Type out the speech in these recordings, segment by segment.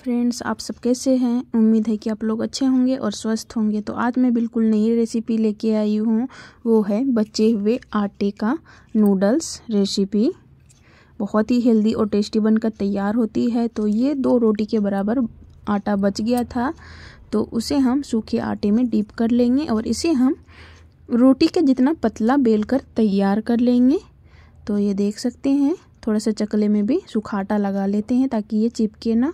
friends आप सब कैसे हैं उम्मीद है कि आप लोग अच्छे होंगे और स्वस्थ होंगे तो आज मैं बिल्कुल नई रेसिपी लेके आई हूँ वो है बचे हुए आटे का नूडल्स रेसिपी बहुत ही हेल्दी और टेस्टी बनकर तैयार होती है तो ये दो रोटी के बराबर आटा बच गया था तो उसे हम सूखे आटे में डीप कर लेंगे और इसे हम रोटी के जितना पतला बेल कर तैयार कर लेंगे तो ये देख सकते हैं थोड़ा सा चकले में भी सूखा आटा लगा लेते हैं ताकि ये चिपके ना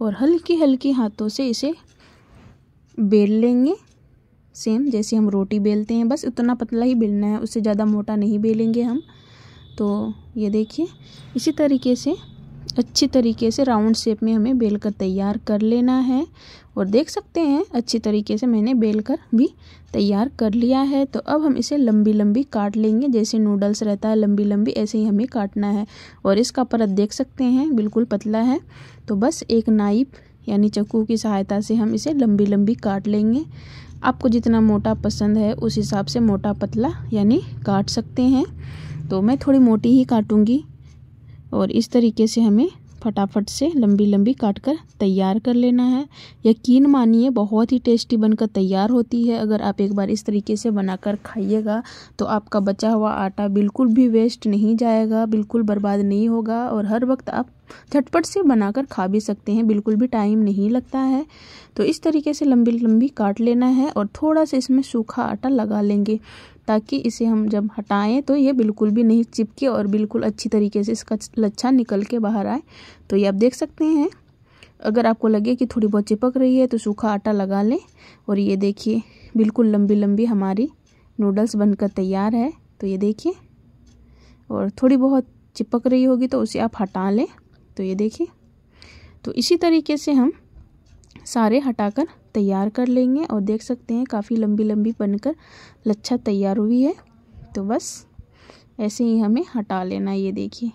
और हल्के हल्के हाथों से इसे बेल लेंगे सेम जैसे हम रोटी बेलते हैं बस उतना पतला ही बेलना है उससे ज़्यादा मोटा नहीं बेलेंगे हम तो ये देखिए इसी तरीके से अच्छी तरीके से राउंड शेप में हमें बेल कर तैयार कर लेना है और देख सकते हैं अच्छी तरीके से मैंने बेल कर भी तैयार कर लिया है तो अब हम इसे लंबी लंबी काट लेंगे जैसे नूडल्स रहता है लंबी लंबी ऐसे ही हमें काटना है और इसका परत देख सकते हैं बिल्कुल पतला है तो बस एक नाइफ यानी चक्कू की सहायता से हम इसे लंबी लंबी काट लेंगे आपको जितना मोटा पसंद है उस हिसाब से मोटा पतला यानी काट सकते हैं तो मैं थोड़ी मोटी ही काटूँगी और इस तरीके से हमें फटाफट से लंबी लंबी काट कर तैयार कर लेना है यकीन मानिए बहुत ही टेस्टी बनकर तैयार होती है अगर आप एक बार इस तरीके से बनाकर खाइएगा तो आपका बचा हुआ आटा बिल्कुल भी वेस्ट नहीं जाएगा बिल्कुल बर्बाद नहीं होगा और हर वक्त आप झटपट से बनाकर खा भी सकते हैं बिल्कुल भी टाइम नहीं लगता है तो इस तरीके से लंबी लंबी काट लेना है और थोड़ा सा इसमें सूखा आटा लगा लेंगे ताकि इसे हम जब हटाएं तो ये बिल्कुल भी नहीं चिपके और बिल्कुल अच्छी तरीके से इसका लच्छा निकल के बाहर आए तो ये आप देख सकते हैं अगर आपको लगे कि थोड़ी बहुत चिपक रही है तो सूखा आटा लगा लें और ये देखिए बिल्कुल लंबी लंबी हमारी नूडल्स बनकर तैयार है तो ये देखिए और थोड़ी बहुत चिपक रही होगी तो उसे आप हटा लें तो ये देखिए तो इसी तरीके से हम सारे हटाकर तैयार कर लेंगे और देख सकते हैं काफ़ी लंबी लंबी बनकर लच्छा तैयार हुई है तो बस ऐसे ही हमें हटा लेना ये देखिए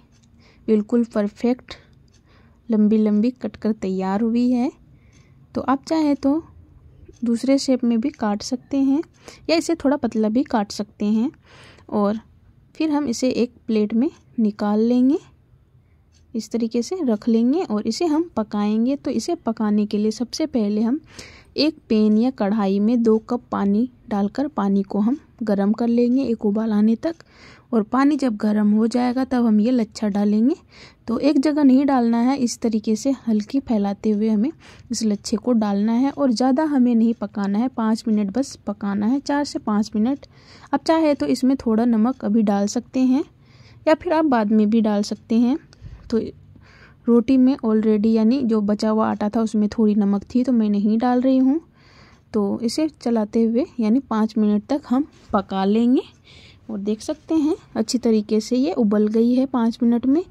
बिल्कुल परफेक्ट लंबी लंबी कट कर तैयार हुई है तो आप चाहे तो दूसरे शेप में भी काट सकते हैं या इसे थोड़ा पतला भी काट सकते हैं और फिर हम इसे एक प्लेट में निकाल लेंगे इस तरीके से रख लेंगे और इसे हम पकाएंगे तो इसे पकाने के लिए सबसे पहले हम एक पेन या कढ़ाई में दो कप पानी डालकर पानी को हम गर्म कर लेंगे एक उबाल आने तक और पानी जब गर्म हो जाएगा तब हम ये लच्छा डालेंगे तो एक जगह नहीं डालना है इस तरीके से हल्की फैलाते हुए हमें इस लच्छे को डालना है और ज़्यादा हमें नहीं पकाना है पाँच मिनट बस पकाना है चार से पाँच मिनट अब चाहे तो इसमें थोड़ा नमक अभी डाल सकते हैं या फिर आप बाद में भी डाल सकते हैं तो रोटी में ऑलरेडी यानी जो बचा हुआ आटा था उसमें थोड़ी नमक थी तो मैं नहीं डाल रही हूँ तो इसे चलाते हुए यानी पाँच मिनट तक हम पका लेंगे और देख सकते हैं अच्छी तरीके से ये उबल गई है पाँच मिनट में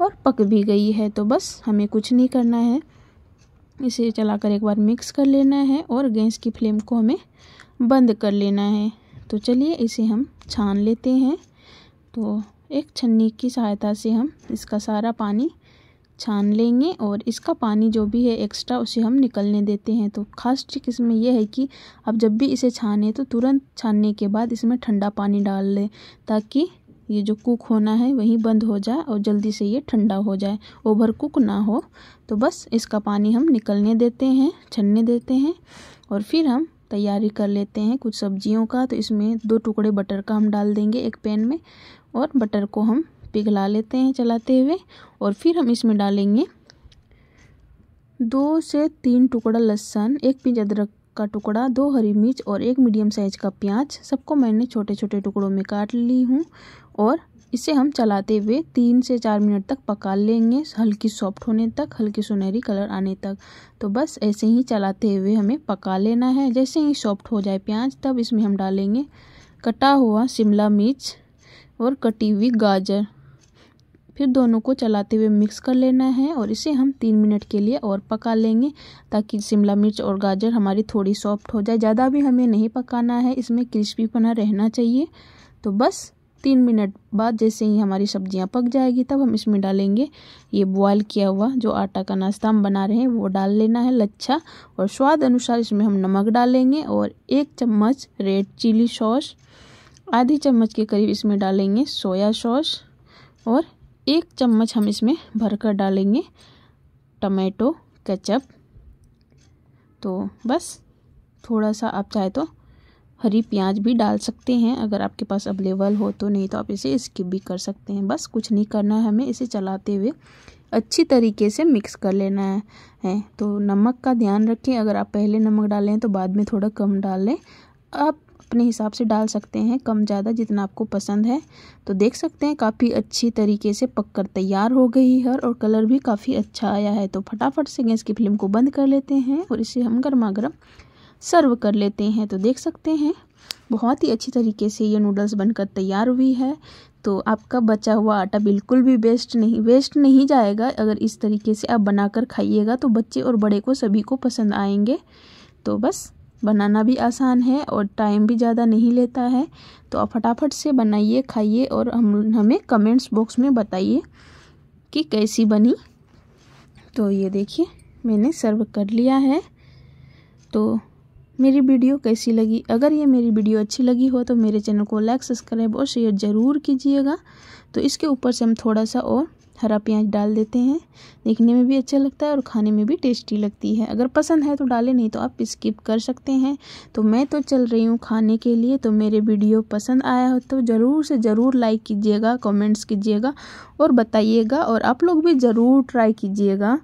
और पक भी गई है तो बस हमें कुछ नहीं करना है इसे चलाकर एक बार मिक्स कर लेना है और गैस की फ्लेम को हमें बंद कर लेना है तो चलिए इसे हम छान लेते हैं तो एक छन्नी की सहायता से हम इसका सारा पानी छान लेंगे और इसका पानी जो भी है एक्स्ट्रा उसे हम निकलने देते हैं तो खास ट्रिक इसमें यह है कि आप जब भी इसे छाने तो तुरंत छानने के बाद इसमें ठंडा पानी डाल लें ताकि ये जो कुक होना है वहीं बंद हो जाए और जल्दी से ये ठंडा हो जाए ओवर कुक ना हो तो बस इसका पानी हम निकलने देते हैं छनने देते हैं और फिर हम तैयारी कर लेते हैं कुछ सब्जियों का तो इसमें दो टुकड़े बटर का हम डाल देंगे एक पैन में और बटर को हम पिघला लेते हैं चलाते हुए और फिर हम इसमें डालेंगे दो से तीन टुकड़ा लहसुन एक पिंच अदरक का टुकड़ा दो हरी मिर्च और एक मीडियम साइज का प्याज सबको मैंने छोटे छोटे टुकड़ों में काट ली हूँ और इसे हम चलाते हुए तीन से चार मिनट तक पका लेंगे हल्की सॉफ्ट होने तक हल्की सुनहरी कलर आने तक तो बस ऐसे ही चलाते हुए हमें पका लेना है जैसे ही सॉफ्ट हो जाए प्याज तब इसमें हम डालेंगे कटा हुआ शिमला मिर्च और कटी हुई गाजर फिर दोनों को चलाते हुए मिक्स कर लेना है और इसे हम तीन मिनट के लिए और पका लेंगे ताकि शिमला मिर्च और गाजर हमारी थोड़ी सॉफ्ट हो जाए ज़्यादा भी हमें नहीं पकाना है इसमें क्रिस्पी बना रहना चाहिए तो बस तीन मिनट बाद जैसे ही हमारी सब्जियां पक जाएगी तब हम इसमें डालेंगे ये बॉयल किया हुआ जो आटा का नाश्ता हम बना रहे हैं वो डाल लेना है लच्छा और स्वाद अनुसार इसमें हम नमक डालेंगे और एक चम्मच रेड चिली सॉस आधी चम्मच के करीब इसमें डालेंगे सोया सॉस और एक चम्मच हम इसमें भरकर डालेंगे टमाटो केचप तो बस थोड़ा सा आप चाहे तो हरी प्याज भी डाल सकते हैं अगर आपके पास अवेलेबल हो तो नहीं तो आप इसे स्किप भी कर सकते हैं बस कुछ नहीं करना है हमें इसे चलाते हुए अच्छी तरीके से मिक्स कर लेना है, तो नमक का ध्यान रखें अगर आप पहले नमक डालें तो बाद में थोड़ा कम डाल लें आप अपने हिसाब से डाल सकते हैं कम ज़्यादा जितना आपको पसंद है तो देख सकते हैं काफ़ी अच्छी तरीके से पककर तैयार हो गई है और कलर भी काफ़ी अच्छा आया है तो फटाफट से गैस की फ्लेम को बंद कर लेते हैं और इसे हम गर्मा गर्म सर्व कर लेते हैं तो देख सकते हैं बहुत ही अच्छी तरीके से ये नूडल्स बनकर तैयार हुई है तो आपका बचा हुआ आटा बिल्कुल भी वेस्ट नहीं वेस्ट नहीं जाएगा अगर इस तरीके से आप बनाकर खाइएगा तो बच्चे और बड़े को सभी को पसंद आएंगे तो बस बनाना भी आसान है और टाइम भी ज़्यादा नहीं लेता है तो आप फटाफट से बनाइए खाइए और हम हमें कमेंट्स बॉक्स में बताइए कि कैसी बनी तो ये देखिए मैंने सर्व कर लिया है तो मेरी वीडियो कैसी लगी अगर ये मेरी वीडियो अच्छी लगी हो तो मेरे चैनल को लाइक सब्सक्राइब और शेयर ज़रूर कीजिएगा तो इसके ऊपर से हम थोड़ा सा और हरा प्याज डाल देते हैं देखने में भी अच्छा लगता है और खाने में भी टेस्टी लगती है अगर पसंद है तो डालें नहीं तो आप स्किप कर सकते हैं तो मैं तो चल रही हूँ खाने के लिए तो मेरे वीडियो पसंद आया हो तो ज़रूर से ज़रूर लाइक कीजिएगा कमेंट्स कीजिएगा और बताइएगा और आप लोग भी ज़रूर ट्राई कीजिएगा